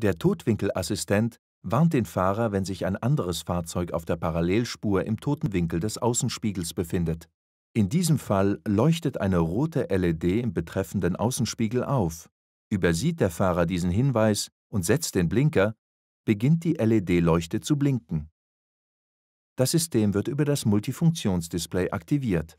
Der Totwinkelassistent warnt den Fahrer, wenn sich ein anderes Fahrzeug auf der Parallelspur im toten Winkel des Außenspiegels befindet. In diesem Fall leuchtet eine rote LED im betreffenden Außenspiegel auf. Übersieht der Fahrer diesen Hinweis und setzt den Blinker, beginnt die LED-Leuchte zu blinken. Das System wird über das Multifunktionsdisplay aktiviert.